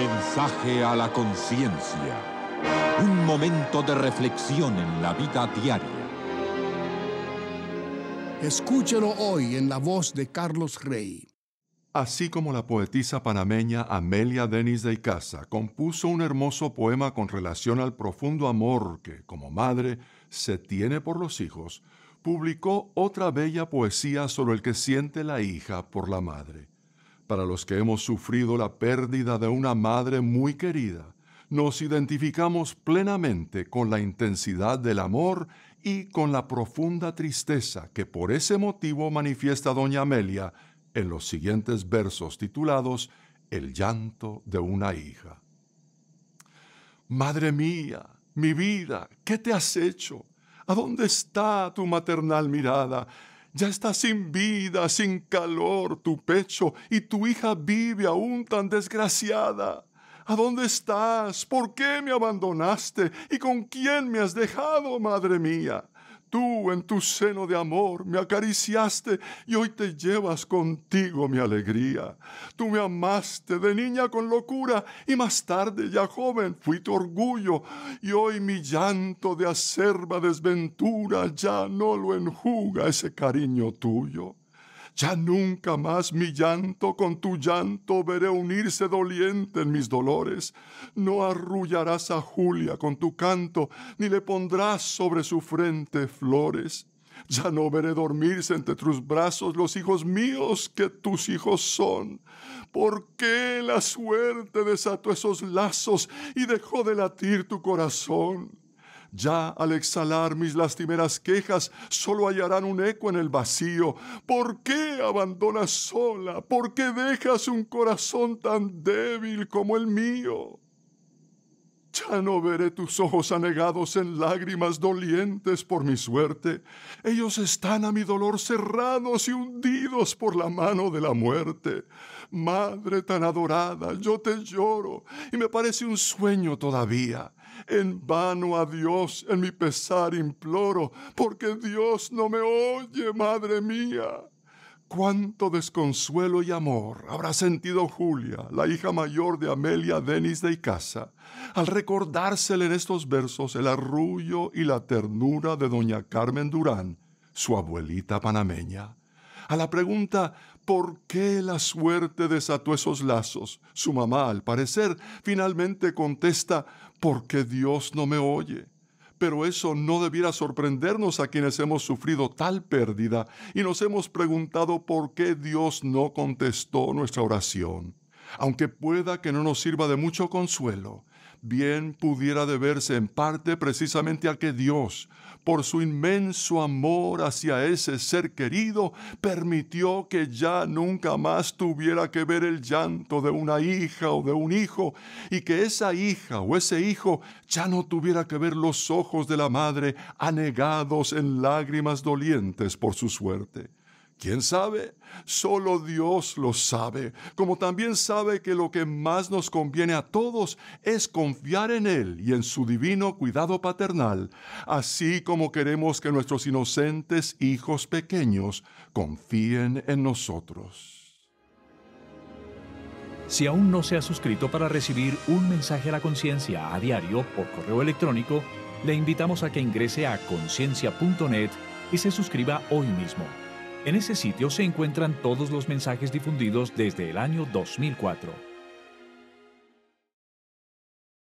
Mensaje a la conciencia. Un momento de reflexión en la vida diaria. Escúchelo hoy en la voz de Carlos Rey. Así como la poetisa panameña Amelia Denis de Icaza compuso un hermoso poema con relación al profundo amor que, como madre, se tiene por los hijos, publicó otra bella poesía sobre el que siente la hija por la madre. Para los que hemos sufrido la pérdida de una madre muy querida, nos identificamos plenamente con la intensidad del amor y con la profunda tristeza que por ese motivo manifiesta doña Amelia en los siguientes versos titulados El llanto de una hija. Madre mía, mi vida, ¿qué te has hecho? ¿A dónde está tu maternal mirada? Ya está sin vida, sin calor tu pecho, y tu hija vive aún tan desgraciada. ¿A dónde estás? ¿Por qué me abandonaste? ¿Y con quién me has dejado, madre mía? tú en tu seno de amor me acariciaste y hoy te llevas contigo mi alegría. Tú me amaste de niña con locura y más tarde ya joven fui tu orgullo y hoy mi llanto de acerba desventura ya no lo enjuga ese cariño tuyo. Ya nunca más mi llanto con tu llanto veré unirse doliente en mis dolores. No arrullarás a Julia con tu canto, ni le pondrás sobre su frente flores. Ya no veré dormirse entre tus brazos los hijos míos que tus hijos son. ¿Por qué la suerte desató esos lazos y dejó de latir tu corazón? Ya al exhalar mis lastimeras quejas, solo hallarán un eco en el vacío. ¿Por qué abandonas sola? ¿Por qué dejas un corazón tan débil como el mío? Ya no veré tus ojos anegados en lágrimas dolientes por mi suerte. Ellos están a mi dolor cerrados y hundidos por la mano de la muerte. Madre tan adorada, yo te lloro y me parece un sueño todavía. En vano a Dios en mi pesar imploro, porque Dios no me oye, madre mía. Cuánto desconsuelo y amor habrá sentido Julia, la hija mayor de Amelia Denis de Icaza, al recordársele en estos versos el arrullo y la ternura de doña Carmen Durán, su abuelita panameña. A la pregunta ¿por qué la suerte desató esos lazos? Su mamá, al parecer, finalmente contesta porque Dios no me oye. Pero eso no debiera sorprendernos a quienes hemos sufrido tal pérdida y nos hemos preguntado por qué Dios no contestó nuestra oración aunque pueda que no nos sirva de mucho consuelo, bien pudiera deberse en parte precisamente a que Dios, por su inmenso amor hacia ese ser querido, permitió que ya nunca más tuviera que ver el llanto de una hija o de un hijo, y que esa hija o ese hijo ya no tuviera que ver los ojos de la madre anegados en lágrimas dolientes por su suerte. ¿Quién sabe? Solo Dios lo sabe, como también sabe que lo que más nos conviene a todos es confiar en Él y en su divino cuidado paternal, así como queremos que nuestros inocentes hijos pequeños confíen en nosotros. Si aún no se ha suscrito para recibir un mensaje a la conciencia a diario por correo electrónico, le invitamos a que ingrese a conciencia.net y se suscriba hoy mismo. En ese sitio se encuentran todos los mensajes difundidos desde el año 2004.